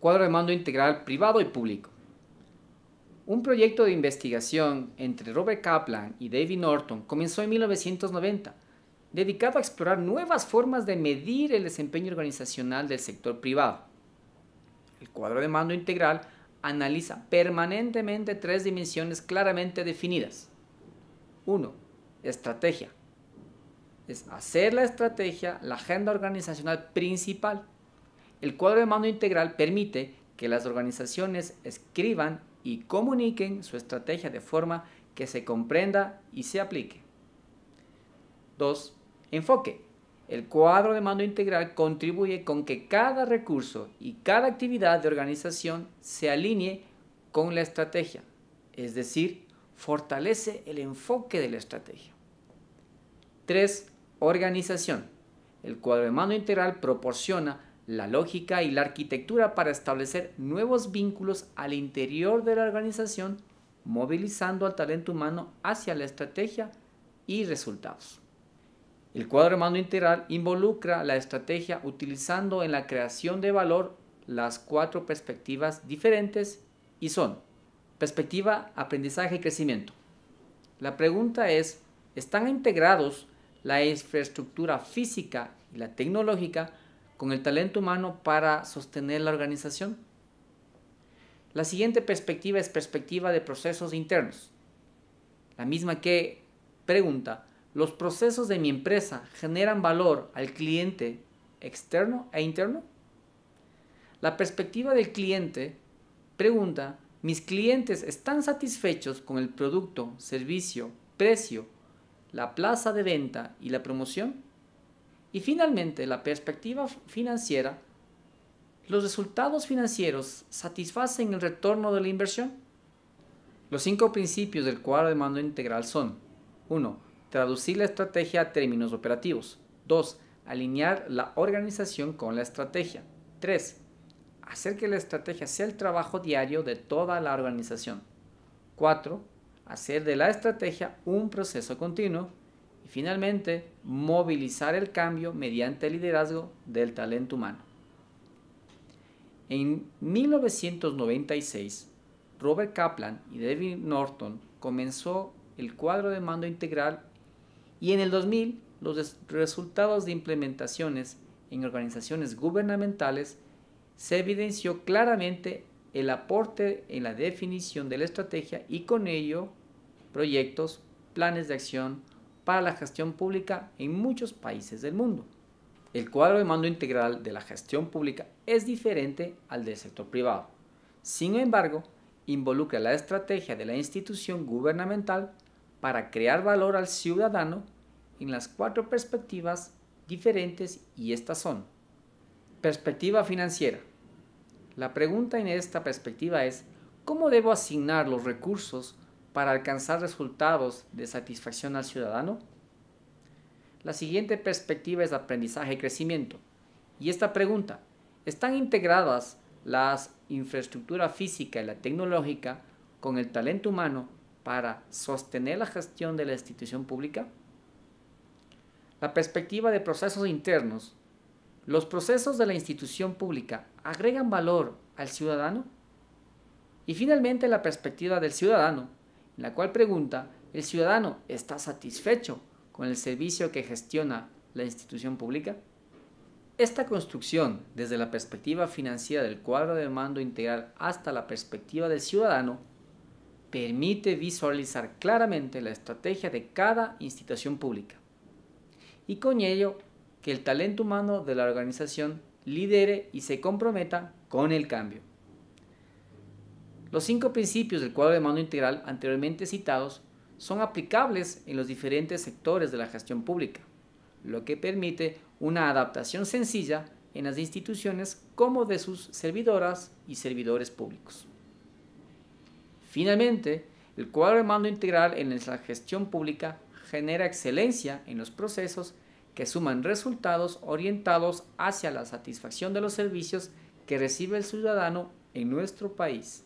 cuadro de mando integral privado y público. Un proyecto de investigación entre Robert Kaplan y David Norton comenzó en 1990, dedicado a explorar nuevas formas de medir el desempeño organizacional del sector privado. El cuadro de mando integral analiza permanentemente tres dimensiones claramente definidas. 1. Estrategia. Es hacer la estrategia la agenda organizacional principal el cuadro de mando integral permite que las organizaciones escriban y comuniquen su estrategia de forma que se comprenda y se aplique. 2. Enfoque. El cuadro de mando integral contribuye con que cada recurso y cada actividad de organización se alinee con la estrategia, es decir, fortalece el enfoque de la estrategia. 3. Organización. El cuadro de mando integral proporciona la lógica y la arquitectura para establecer nuevos vínculos al interior de la organización, movilizando al talento humano hacia la estrategia y resultados. El cuadro de mando integral involucra la estrategia utilizando en la creación de valor las cuatro perspectivas diferentes y son perspectiva, aprendizaje y crecimiento. La pregunta es, ¿están integrados la infraestructura física y la tecnológica con el talento humano para sostener la organización. La siguiente perspectiva es perspectiva de procesos internos, la misma que pregunta, ¿los procesos de mi empresa generan valor al cliente externo e interno? La perspectiva del cliente pregunta, ¿mis clientes están satisfechos con el producto, servicio, precio, la plaza de venta y la promoción? Y finalmente, la perspectiva financiera, ¿los resultados financieros satisfacen el retorno de la inversión? Los cinco principios del cuadro de mando integral son 1. Traducir la estrategia a términos operativos. 2. Alinear la organización con la estrategia. 3. Hacer que la estrategia sea el trabajo diario de toda la organización. 4. Hacer de la estrategia un proceso continuo y finalmente, movilizar el cambio mediante el liderazgo del talento humano. En 1996, Robert Kaplan y David Norton comenzó el cuadro de mando integral y en el 2000 los resultados de implementaciones en organizaciones gubernamentales se evidenció claramente el aporte en la definición de la estrategia y con ello proyectos, planes de acción, para la gestión pública en muchos países del mundo. El cuadro de mando integral de la gestión pública es diferente al del sector privado. Sin embargo, involucra la estrategia de la institución gubernamental para crear valor al ciudadano en las cuatro perspectivas diferentes y estas son. Perspectiva financiera. La pregunta en esta perspectiva es, ¿cómo debo asignar los recursos para alcanzar resultados de satisfacción al ciudadano? La siguiente perspectiva es aprendizaje y crecimiento. Y esta pregunta, ¿están integradas las infraestructura física y la tecnológica con el talento humano para sostener la gestión de la institución pública? La perspectiva de procesos internos. ¿Los procesos de la institución pública agregan valor al ciudadano? Y finalmente la perspectiva del ciudadano la cual pregunta, ¿el ciudadano está satisfecho con el servicio que gestiona la institución pública? Esta construcción, desde la perspectiva financiera del cuadro de mando integral hasta la perspectiva del ciudadano, permite visualizar claramente la estrategia de cada institución pública y con ello que el talento humano de la organización lidere y se comprometa con el cambio. Los cinco principios del cuadro de mando integral anteriormente citados son aplicables en los diferentes sectores de la gestión pública, lo que permite una adaptación sencilla en las instituciones como de sus servidoras y servidores públicos. Finalmente, el cuadro de mando integral en la gestión pública genera excelencia en los procesos que suman resultados orientados hacia la satisfacción de los servicios que recibe el ciudadano en nuestro país.